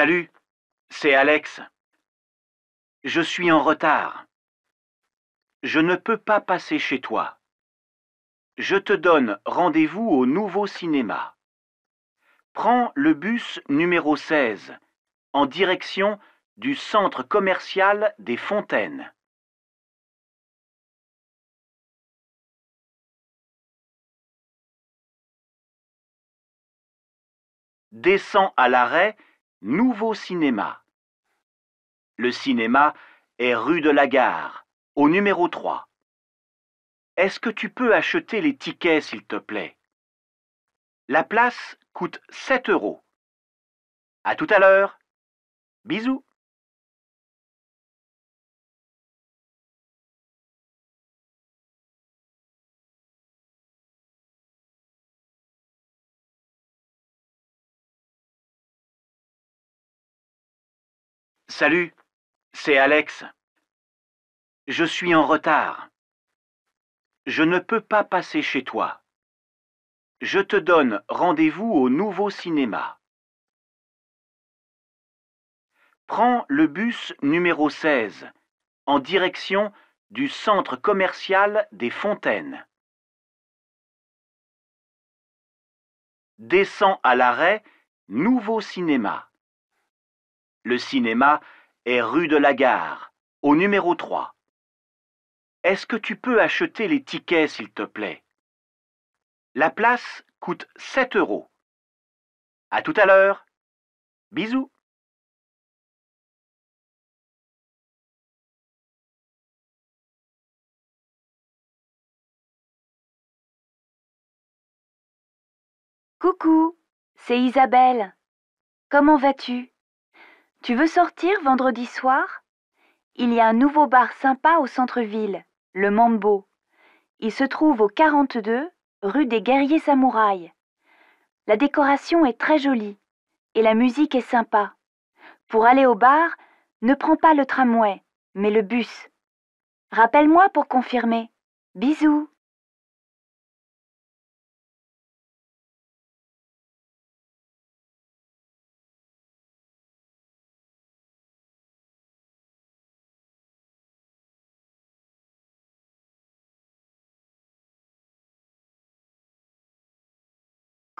Salut, c'est Alex. Je suis en retard. Je ne peux pas passer chez toi. Je te donne rendez-vous au nouveau cinéma. Prends le bus numéro 16 en direction du centre commercial des Fontaines. Descends à l'arrêt Nouveau cinéma. Le cinéma est rue de la Gare, au numéro 3. Est-ce que tu peux acheter les tickets, s'il te plaît La place coûte 7 euros. À tout à l'heure. Bisous. Salut, c'est Alex. Je suis en retard. Je ne peux pas passer chez toi. Je te donne rendez-vous au nouveau cinéma. Prends le bus numéro 16 en direction du centre commercial des Fontaines. Descends à l'arrêt Nouveau Cinéma. Le cinéma est rue de la Gare, au numéro 3. Est-ce que tu peux acheter les tickets, s'il te plaît La place coûte 7 euros. À tout à l'heure. Bisous. Coucou, c'est Isabelle. Comment vas-tu tu veux sortir vendredi soir Il y a un nouveau bar sympa au centre-ville, le Mambo. Il se trouve au 42 rue des Guerriers Samouraïs. La décoration est très jolie et la musique est sympa. Pour aller au bar, ne prends pas le tramway, mais le bus. Rappelle-moi pour confirmer. Bisous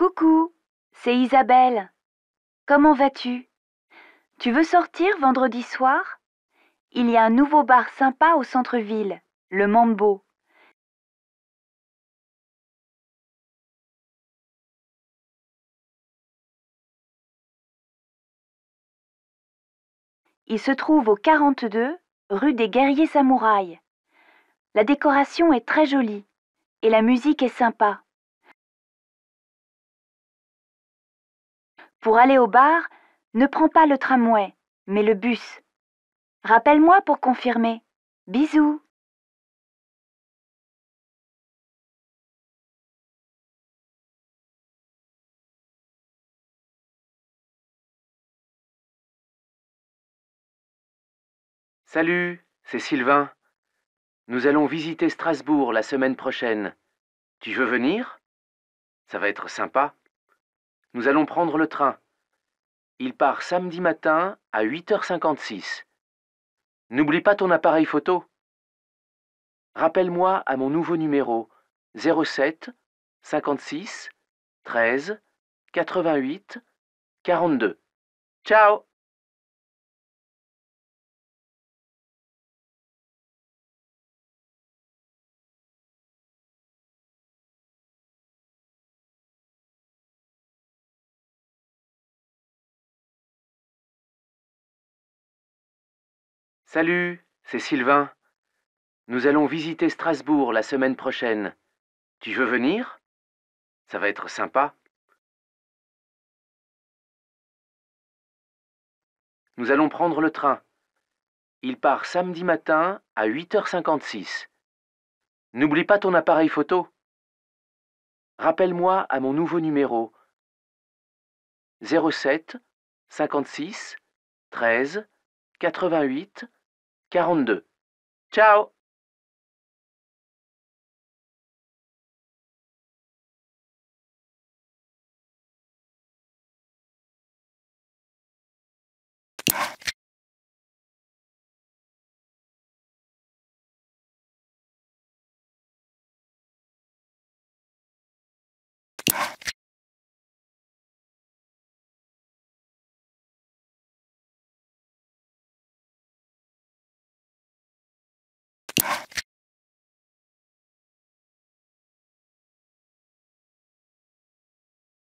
Coucou, c'est Isabelle. Comment vas-tu Tu veux sortir vendredi soir Il y a un nouveau bar sympa au centre-ville, le Mambo. Il se trouve au 42 rue des Guerriers Samouraïs. La décoration est très jolie et la musique est sympa. Pour aller au bar, ne prends pas le tramway, mais le bus. Rappelle-moi pour confirmer. Bisous. Salut, c'est Sylvain. Nous allons visiter Strasbourg la semaine prochaine. Tu veux venir Ça va être sympa. Nous allons prendre le train. Il part samedi matin à 8h56. N'oublie pas ton appareil photo. Rappelle-moi à mon nouveau numéro 07 56 13 88 42. Ciao Salut, c'est Sylvain. Nous allons visiter Strasbourg la semaine prochaine. Tu veux venir Ça va être sympa. Nous allons prendre le train. Il part samedi matin à 8h56. N'oublie pas ton appareil photo. Rappelle-moi à mon nouveau numéro 07 56 13 88 42. Ciao